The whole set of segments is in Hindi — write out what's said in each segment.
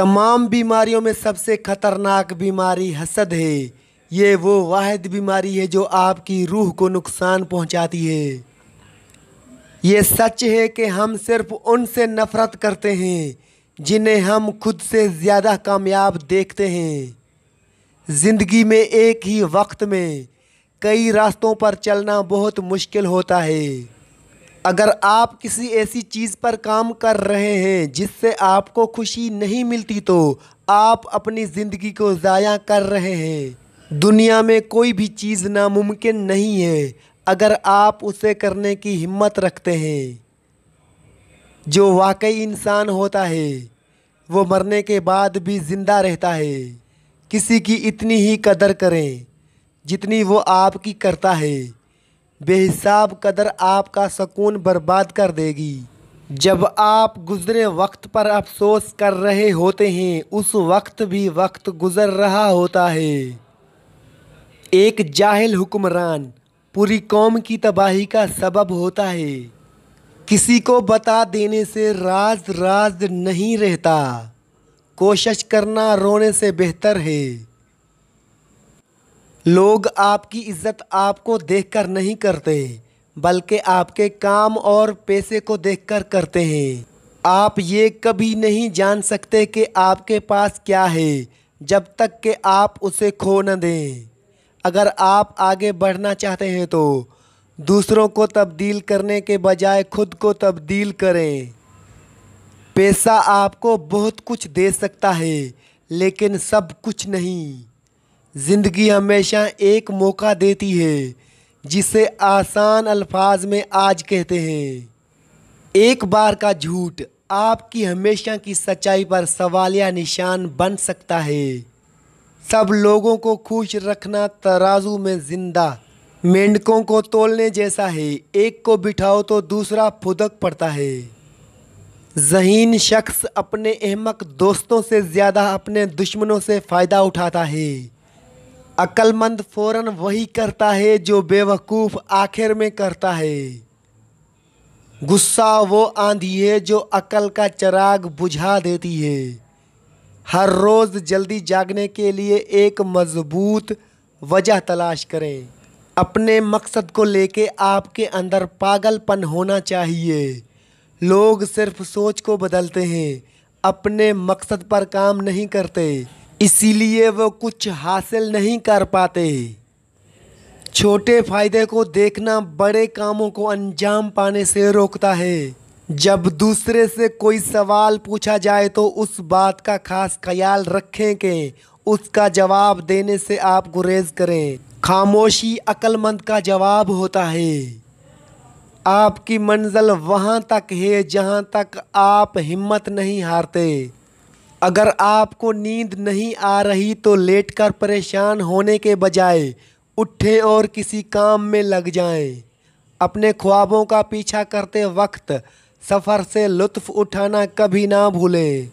तमाम बीमारियों में सबसे खतरनाक बीमारी हसद है ये वो वाद बीमारी है जो आपकी रूह को नुकसान पहुंचाती है ये सच है कि हम सिर्फ उनसे नफ़रत करते हैं जिन्हें हम खुद से ज़्यादा कामयाब देखते हैं ज़िंदगी में एक ही वक्त में कई रास्तों पर चलना बहुत मुश्किल होता है अगर आप किसी ऐसी चीज़ पर काम कर रहे हैं जिससे आपको खुशी नहीं मिलती तो आप अपनी ज़िंदगी को ज़ाया कर रहे हैं दुनिया में कोई भी चीज़ नामुमकिन नहीं है अगर आप उसे करने की हिम्मत रखते हैं जो वाकई इंसान होता है वो मरने के बाद भी ज़िंदा रहता है किसी की इतनी ही कदर करें जितनी वो आपकी करता है बेहिसाब कदर आपका सकून बर्बाद कर देगी जब आप गुजरे वक्त पर अफसोस कर रहे होते हैं उस वक्त भी वक्त गुजर रहा होता है एक जाहिल हुक्मरान पूरी कौम की तबाही का सबब होता है किसी को बता देने से राज राज नहीं रहता कोशिश करना रोने से बेहतर है लोग आपकी इज्जत आपको देखकर नहीं करते बल्कि आपके काम और पैसे को देखकर करते हैं आप ये कभी नहीं जान सकते कि आपके पास क्या है जब तक कि आप उसे खो न दें अगर आप आगे बढ़ना चाहते हैं तो दूसरों को तब्दील करने के बजाय खुद को तब्दील करें पैसा आपको बहुत कुछ दे सकता है लेकिन सब कुछ नहीं ज़िंदगी हमेशा एक मौका देती है जिसे आसान अल्फाज में आज कहते हैं एक बार का झूठ आपकी हमेशा की सच्चाई पर सवालिया निशान बन सकता है सब लोगों को खुश रखना तराजू में जिंदा मेंढकों को तोलने जैसा है एक को बिठाओ तो दूसरा फुदक पड़ता है जहीन शख्स अपने अहमक दोस्तों से ज़्यादा अपने दुश्मनों से फ़ायदा उठाता है अक्लमंद फौरन वही करता है जो बेवकूफ़ आखिर में करता है गुस्सा वो आंधी है जो अकल का चराग बुझा देती है हर रोज़ जल्दी जागने के लिए एक मजबूत वजह तलाश करें अपने मकसद को लेके आपके अंदर पागलपन होना चाहिए लोग सिर्फ सोच को बदलते हैं अपने मकसद पर काम नहीं करते इसीलिए वो कुछ हासिल नहीं कर पाते छोटे फायदे को देखना बड़े कामों को अंजाम पाने से रोकता है जब दूसरे से कोई सवाल पूछा जाए तो उस बात का खास ख्याल रखें कि उसका जवाब देने से आप गुरेज करें खामोशी अक्लमंद का जवाब होता है आपकी मंजिल वहाँ तक है जहाँ तक आप हिम्मत नहीं हारते अगर आपको नींद नहीं आ रही तो लेटकर परेशान होने के बजाय उठें और किसी काम में लग जाएं। अपने ख्वाबों का पीछा करते वक्त सफ़र से लुत्फ़ उठाना कभी ना भूलें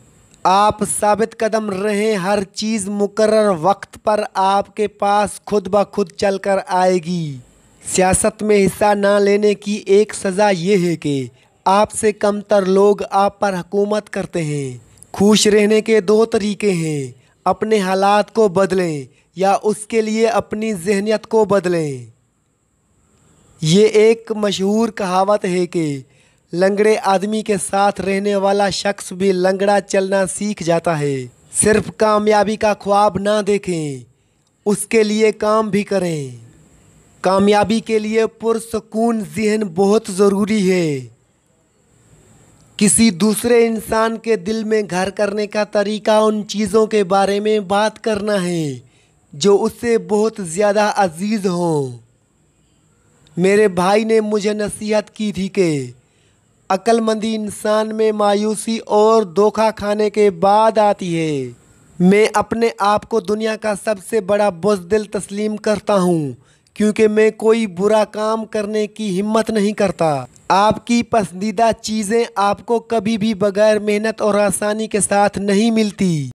आप साबित कदम रहें हर चीज़ मुकर्र वक्त पर आपके पास खुद ब खुद चल कर आएगी सियासत में हिस्सा ना लेने की एक सज़ा ये है कि आपसे कमतर लोग आप पर हुकूमत करते हैं खुश रहने के दो तरीके हैं अपने हालात को बदलें या उसके लिए अपनी जहनीत को बदलें ये एक मशहूर कहावत है कि लंगड़े आदमी के साथ रहने वाला शख्स भी लंगड़ा चलना सीख जाता है सिर्फ कामयाबी का ख्वाब ना देखें उसके लिए काम भी करें कामयाबी के लिए पुरसकून जहन बहुत ज़रूरी है किसी दूसरे इंसान के दिल में घर करने का तरीका उन चीज़ों के बारे में बात करना है जो उससे बहुत ज़्यादा अजीज़ हों मेरे भाई ने मुझे नसीहत की थी कि अक्लमंदी इंसान में मायूसी और धोखा खाने के बाद आती है मैं अपने आप को दुनिया का सबसे बड़ा बुजदिल तस्लीम करता हूँ क्योंकि मैं कोई बुरा काम करने की हिम्मत नहीं करता आपकी पसंदीदा चीज़ें आपको कभी भी बगैर मेहनत और आसानी के साथ नहीं मिलती